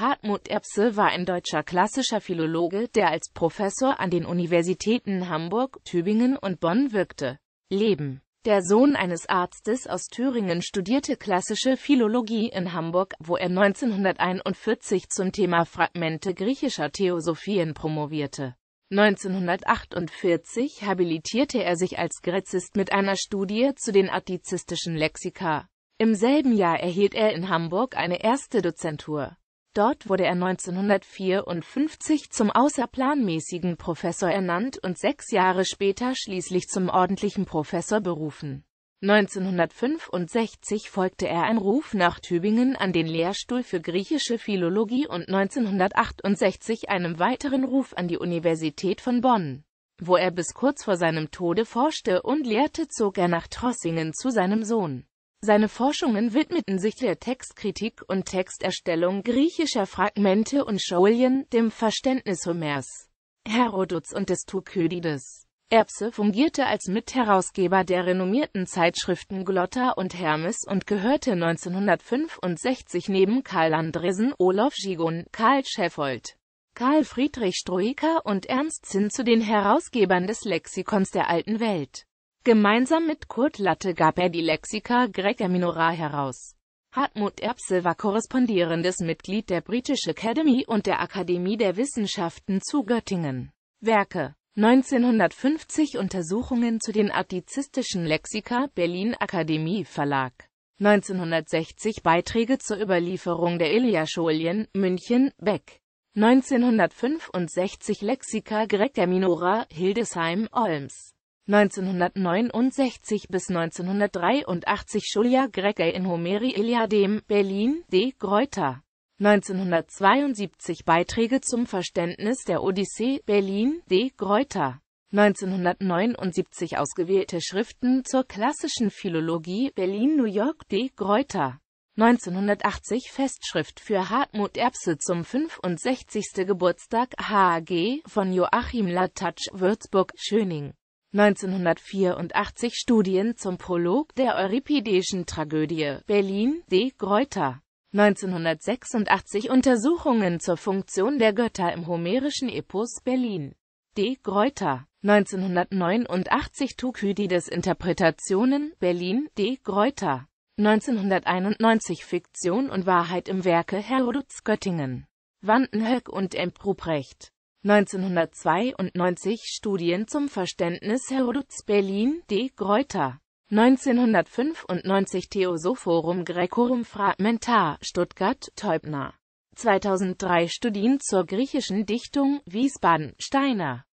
Hartmut Erbse war ein deutscher klassischer Philologe, der als Professor an den Universitäten Hamburg, Tübingen und Bonn wirkte. Leben Der Sohn eines Arztes aus Thüringen studierte klassische Philologie in Hamburg, wo er 1941 zum Thema Fragmente griechischer Theosophien promovierte. 1948 habilitierte er sich als Gräzist mit einer Studie zu den attizistischen Lexika. Im selben Jahr erhielt er in Hamburg eine erste Dozentur. Dort wurde er 1954 zum außerplanmäßigen Professor ernannt und sechs Jahre später schließlich zum ordentlichen Professor berufen. 1965 folgte er ein Ruf nach Tübingen an den Lehrstuhl für griechische Philologie und 1968 einem weiteren Ruf an die Universität von Bonn. Wo er bis kurz vor seinem Tode forschte und lehrte, zog er nach Trossingen zu seinem Sohn. Seine Forschungen widmeten sich der Textkritik und Texterstellung griechischer Fragmente und Scholien, dem Verständnis Homers, Herodots und des Thukydides. Erbse fungierte als Mitherausgeber der renommierten Zeitschriften Glotta und Hermes und gehörte 1965 neben Karl Andresen, Olof Gigon, Karl Scheffold, Karl Friedrich Stroika und Ernst Zinn zu den Herausgebern des Lexikons der Alten Welt. Gemeinsam mit Kurt Latte gab er die Lexika Greca Minora heraus. Hartmut Erbse war korrespondierendes Mitglied der British Academy und der Akademie der Wissenschaften zu Göttingen. Werke 1950 Untersuchungen zu den attizistischen Lexika Berlin Akademie Verlag 1960 Beiträge zur Überlieferung der Iliascholien München Beck 1965 Lexika Greca Minora Hildesheim Olms 1969 bis 1983 Julia Gregor in Homeri Iliadem, Berlin, D. Greuter. 1972 Beiträge zum Verständnis der Odyssee, Berlin, D. Greuter. 1979 Ausgewählte Schriften zur klassischen Philologie, Berlin, New York, D. Greuter. 1980 Festschrift für Hartmut Erbse zum 65. Geburtstag, HAG, von Joachim Latatsch, Würzburg, Schöning. 1984 Studien zum Prolog der Euripideischen Tragödie, Berlin, D. Greuter. 1986 Untersuchungen zur Funktion der Götter im homerischen Epos, Berlin, D. Greuter. 1989 Thukydides Interpretationen, Berlin, D. Greuter. 1991 Fiktion und Wahrheit im Werke Heroduz Göttingen, Vandenhoek und M. Ruprecht. 1992 Studien zum Verständnis Herodots Berlin, D. Greuter. 1995 Theosophorum Graecorum Fragmentar, Stuttgart, Teubner. 2003 Studien zur griechischen Dichtung, Wiesbaden, Steiner.